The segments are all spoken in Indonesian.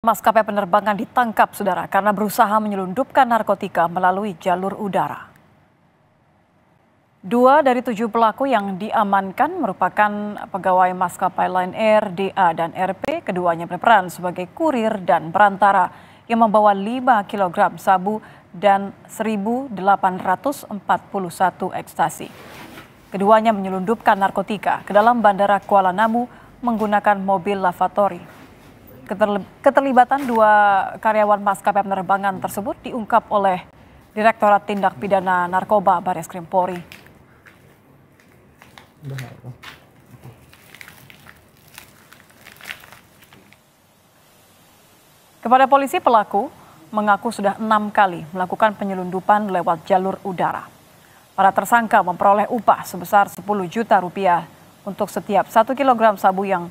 Maskapai penerbangan ditangkap, saudara, karena berusaha menyelundupkan narkotika melalui jalur udara. Dua dari tujuh pelaku yang diamankan merupakan pegawai maskapai Lion Air, DA, dan RP. Keduanya berperan sebagai kurir dan perantara yang membawa 5 kg sabu dan 1.841 ekstasi. Keduanya menyelundupkan narkotika ke dalam Bandara Kuala Namu menggunakan mobil lavatory. Keterlibatan dua karyawan maskapai penerbangan tersebut diungkap oleh Direktorat Tindak Pidana Narkoba Baris Krim Polri. Kepada polisi pelaku mengaku sudah enam kali melakukan penyelundupan lewat jalur udara. Para tersangka memperoleh upah sebesar 10 juta rupiah untuk setiap satu kilogram sabu yang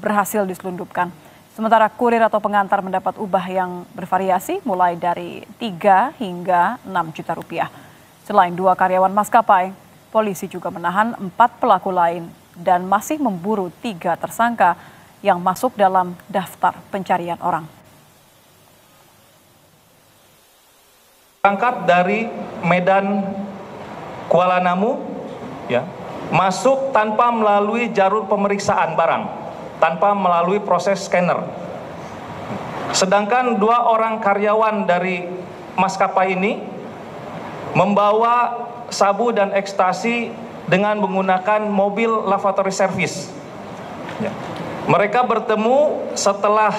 berhasil diselundupkan. Sementara kurir atau pengantar mendapat ubah yang bervariasi mulai dari 3 hingga 6 juta rupiah. Selain dua karyawan maskapai, polisi juga menahan empat pelaku lain dan masih memburu tiga tersangka yang masuk dalam daftar pencarian orang. Berangkat dari Medan Kuala Namu, ya, masuk tanpa melalui jalur pemeriksaan barang tanpa melalui proses scanner. Sedangkan dua orang karyawan dari maskapai ini membawa sabu dan ekstasi dengan menggunakan mobil lavatory service. Ya. Mereka bertemu setelah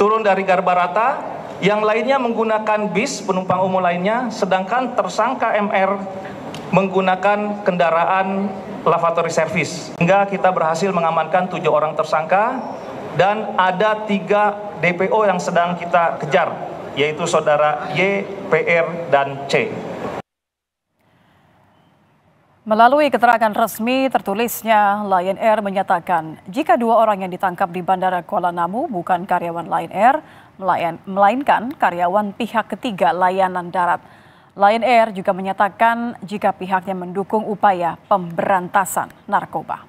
turun dari Garbarata, yang lainnya menggunakan bis penumpang umum lainnya, sedangkan tersangka MR menggunakan kendaraan lavatory service. Hingga kita berhasil mengamankan tujuh orang tersangka dan ada tiga DPO yang sedang kita kejar, yaitu saudara Y, PR, dan C. Melalui keterangan resmi tertulisnya, Lion Air menyatakan jika dua orang yang ditangkap di Bandara Kuala Namu bukan karyawan Lion Air, melainkan karyawan pihak ketiga layanan darat. Lion Air juga menyatakan jika pihaknya mendukung upaya pemberantasan narkoba.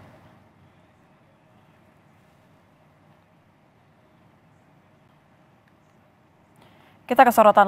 Kita ke sorotan